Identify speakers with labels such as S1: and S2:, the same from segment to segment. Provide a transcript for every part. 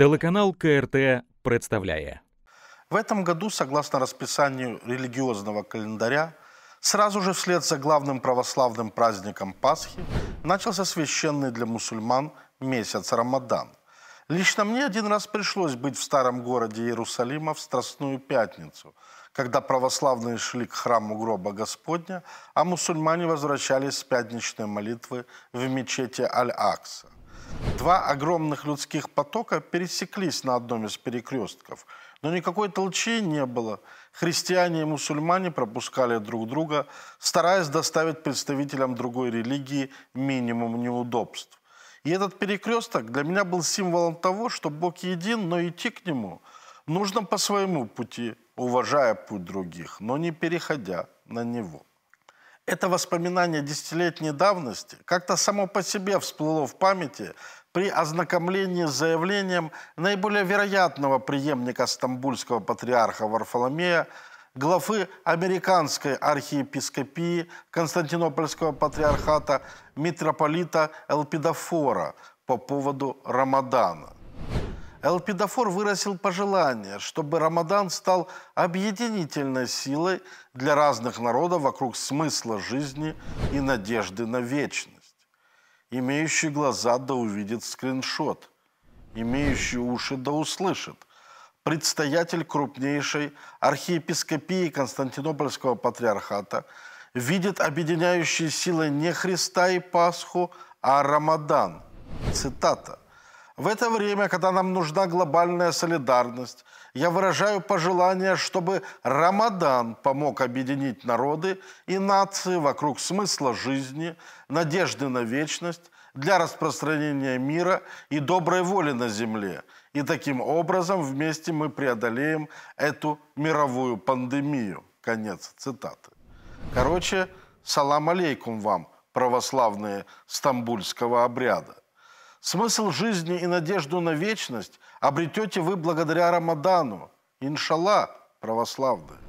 S1: Телеканал КРТ представляет. В этом году, согласно расписанию религиозного календаря, сразу же вслед за главным православным праздником Пасхи начался священный для мусульман месяц Рамадан. Лично мне один раз пришлось быть в старом городе Иерусалима в Страстную Пятницу, когда православные шли к храму гроба Господня, а мусульмане возвращались с пятничной молитвы в мечети Аль-Акса – Два огромных людских потока пересеклись на одном из перекрестков, но никакой толчи не было. Христиане и мусульмане пропускали друг друга, стараясь доставить представителям другой религии минимум неудобств. И этот перекресток для меня был символом того, что Бог един, но идти к нему нужно по своему пути, уважая путь других, но не переходя на него это воспоминание десятилетней давности как-то само по себе всплыло в памяти при ознакомлении с заявлением наиболее вероятного преемника стамбульского патриарха Варфоломея, главы американской архиепископии Константинопольского патриархата митрополита Элпидофора по поводу Рамадана. Элпидофор выразил пожелание, чтобы Рамадан стал объединительной силой для разных народов вокруг смысла жизни и надежды на вечность. Имеющий глаза да увидит скриншот, имеющий уши да услышит. Предстоятель крупнейшей архиепископии Константинопольского патриархата видит объединяющие силы не Христа и Пасху, а Рамадан. Цитата – в это время, когда нам нужна глобальная солидарность, я выражаю пожелание, чтобы Рамадан помог объединить народы и нации вокруг смысла жизни, надежды на вечность, для распространения мира и доброй воли на Земле. И таким образом вместе мы преодолеем эту мировую пандемию. Конец цитаты. Короче, салам алейкум вам, православные стамбульского обряда. Смысл жизни и надежду на вечность обретете вы благодаря Рамадану. Иншалла, православные.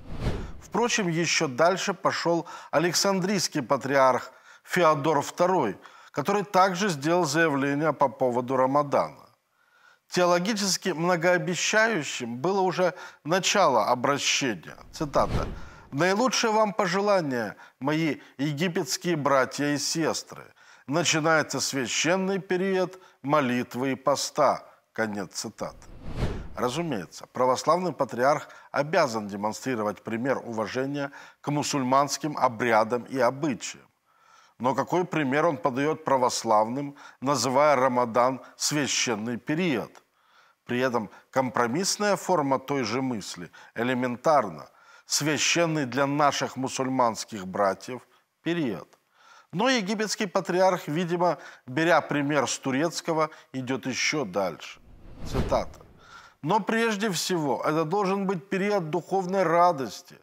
S1: Впрочем, еще дальше пошел Александрийский патриарх Феодор II, который также сделал заявление по поводу Рамадана. Теологически многообещающим было уже начало обращения. Цитата. «Наилучшие вам пожелания, мои египетские братья и сестры – начинается священный период молитвы и поста. Конец цитаты. Разумеется, православный патриарх обязан демонстрировать пример уважения к мусульманским обрядам и обычаям. Но какой пример он подает православным, называя Рамадан священный период? При этом компромиссная форма той же мысли элементарна. Священный для наших мусульманских братьев период. Но египетский патриарх, видимо, беря пример с турецкого, идет еще дальше. Цитата. «Но прежде всего это должен быть период духовной радости,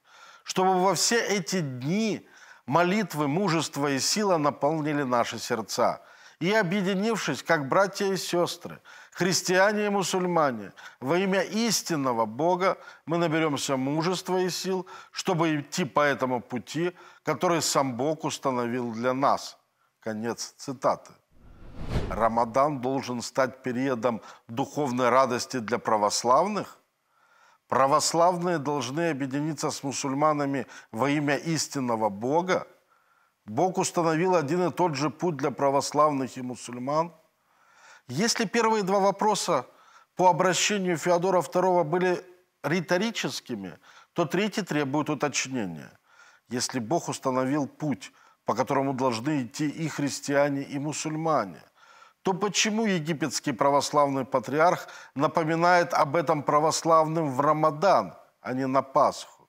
S1: чтобы во все эти дни молитвы, мужество и сила наполнили наши сердца, и, объединившись, как братья и сестры, христиане и мусульмане, во имя истинного Бога мы наберемся мужества и сил, чтобы идти по этому пути, который сам Бог установил для нас. Конец цитаты. Рамадан должен стать периодом духовной радости для православных? Православные должны объединиться с мусульманами во имя истинного Бога? Бог установил один и тот же путь для православных и мусульман – если первые два вопроса по обращению Феодора II были риторическими, то третий требует уточнения. Если Бог установил путь, по которому должны идти и христиане, и мусульмане, то почему египетский православный патриарх напоминает об этом православным в Рамадан, а не на Пасху?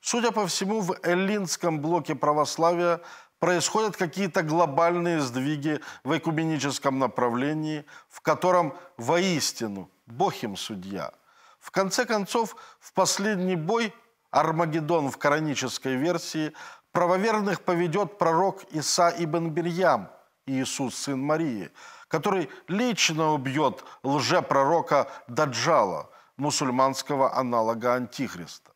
S1: Судя по всему, в эллинском блоке православия происходят какие-то глобальные сдвиги в экуменическом направлении, в котором воистину Бог им судья. В конце концов, в последний бой Армагеддон в коранической версии правоверных поведет пророк Иса ибн Бирьям, Иисус, сын Марии, который лично убьет лжепророка Даджала, мусульманского аналога Антихриста.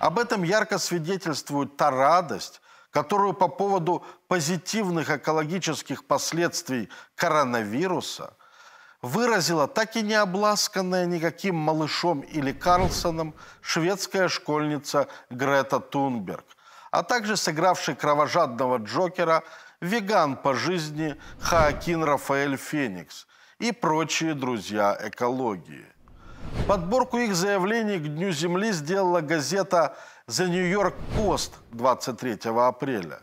S1: Об этом ярко свидетельствует та радость, которую по поводу позитивных экологических последствий коронавируса выразила так и не обласканная никаким малышом или Карлсоном шведская школьница Грета Тунберг, а также сыгравший кровожадного Джокера веган по жизни Хаакин Рафаэль Феникс и прочие друзья экологии. Подборку их заявлений к Дню Земли сделала газета The New York Post 23 апреля.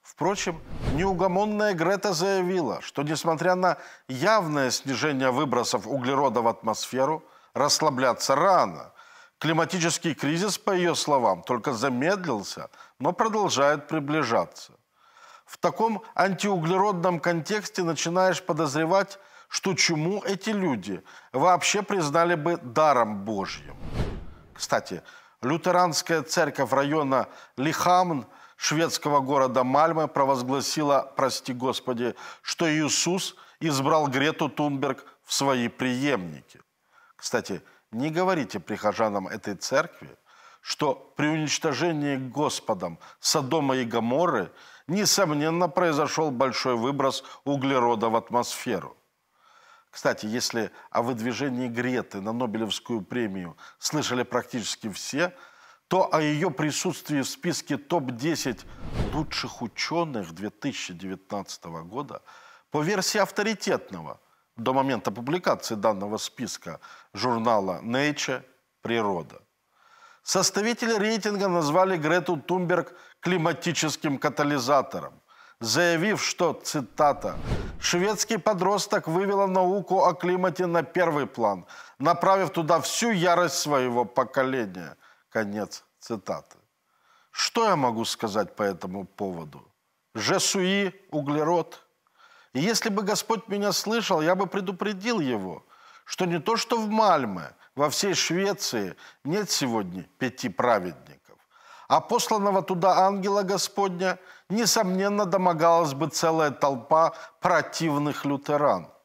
S1: Впрочем, неугомонная Грета заявила, что несмотря на явное снижение выбросов углерода в атмосферу, расслабляться рано. Климатический кризис, по ее словам, только замедлился, но продолжает приближаться. В таком антиуглеродном контексте начинаешь подозревать, что чему эти люди вообще признали бы даром Божьим. Кстати, Лютеранская церковь района Лихамн шведского города Мальмы провозгласила, прости Господи, что Иисус избрал Грету Тунберг в свои преемники. Кстати, не говорите прихожанам этой церкви, что при уничтожении Господом Содома и Гоморры, несомненно, произошел большой выброс углерода в атмосферу. Кстати, если о выдвижении Греты на Нобелевскую премию слышали практически все, то о ее присутствии в списке топ-10 лучших ученых 2019 года по версии авторитетного до момента публикации данного списка журнала Nature «Природа». Составители рейтинга назвали Грету Тумберг климатическим катализатором заявив, что, цитата, «шведский подросток вывела науку о климате на первый план, направив туда всю ярость своего поколения». Конец цитаты. Что я могу сказать по этому поводу? Жесуи – углерод. И если бы Господь меня слышал, я бы предупредил его, что не то что в Мальме, во всей Швеции нет сегодня пяти праведников а посланного туда ангела Господня, несомненно, домогалась бы целая толпа противных лютеран –